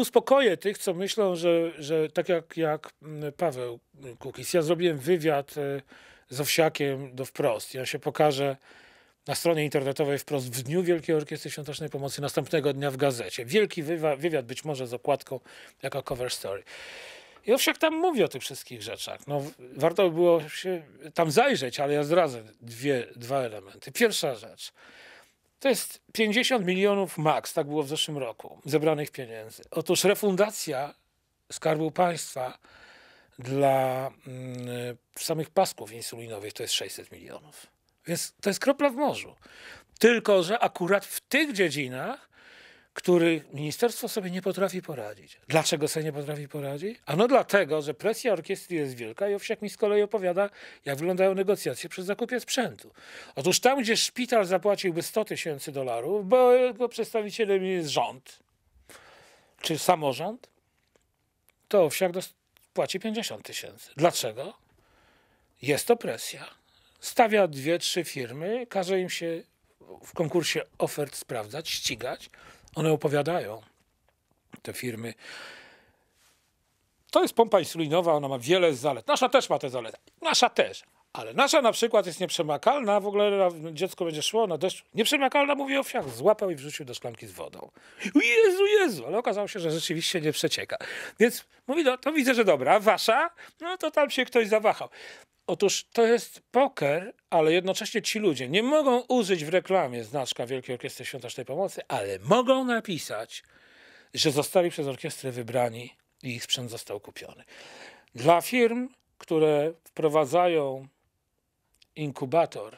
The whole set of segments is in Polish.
Uspokoję tych, co myślą, że, że tak jak, jak mm, Paweł Kukis, ja zrobiłem wywiad e, z Owsiakiem do wprost. Ja się pokażę na stronie internetowej wprost w Dniu Wielkiej Orkiestry Świątecznej Pomocy, następnego dnia w gazecie. Wielki wywiad, być może z okładką jako cover story. I Owsiak tam mówi o tych wszystkich rzeczach. No, warto by było się tam zajrzeć, ale ja zdradzę dwie, dwa elementy. Pierwsza rzecz – to jest 50 milionów maks, tak było w zeszłym roku, zebranych pieniędzy. Otóż refundacja Skarbu Państwa dla mm, samych pasków insulinowych to jest 600 milionów. Więc to jest kropla w morzu. Tylko, że akurat w tych dziedzinach który ministerstwo sobie nie potrafi poradzić. Dlaczego sobie nie potrafi poradzić? Ano dlatego, że presja orkiestry jest wielka i Owsiak mi z kolei opowiada, jak wyglądają negocjacje przy zakupie sprzętu. Otóż tam, gdzie szpital zapłaciłby 100 tysięcy dolarów, bo jego przedstawicielem jest rząd czy samorząd, to Owsiak płaci 50 tysięcy. Dlaczego? Jest to presja. Stawia dwie, trzy firmy, każe im się w konkursie ofert sprawdzać, ścigać. One opowiadają, te firmy. To jest pompa insulinowa, ona ma wiele zalet. Nasza też ma te zalety. Nasza też. Ale nasza na przykład jest nieprzemakalna, w ogóle dziecko będzie szło na deszcz. Nieprzemakalna, mówi o wsiach, złapał i wrzucił do szklanki z wodą. Jezu, Jezu, ale okazało się, że rzeczywiście nie przecieka. Więc mówi, no to widzę, że dobra, wasza, no to tam się ktoś zawahał. Otóż to jest poker, ale jednocześnie ci ludzie nie mogą użyć w reklamie znaczka Wielkiej Orkiestry Świątecznej Pomocy, ale mogą napisać, że zostali przez orkiestrę wybrani i ich sprzęt został kupiony. Dla firm, które wprowadzają inkubator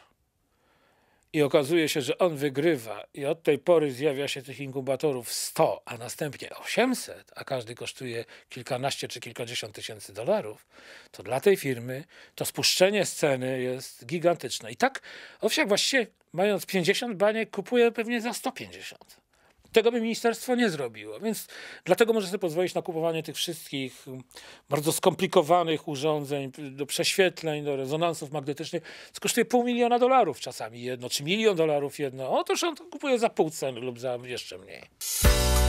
i okazuje się, że on wygrywa i od tej pory zjawia się tych inkubatorów 100, a następnie 800, a każdy kosztuje kilkanaście czy kilkadziesiąt tysięcy dolarów, to dla tej firmy to spuszczenie sceny jest gigantyczne. I tak Owsiak właściwie mając 50 baniek kupuje pewnie za 150. Tego by ministerstwo nie zrobiło, więc dlatego może sobie pozwolić na kupowanie tych wszystkich mm, bardzo skomplikowanych urządzeń do prześwietleń, do rezonansów magnetycznych. To kosztuje pół miliona dolarów czasami jedno, czy milion dolarów jedno. Otóż on to kupuje za pół ceny lub za jeszcze mniej.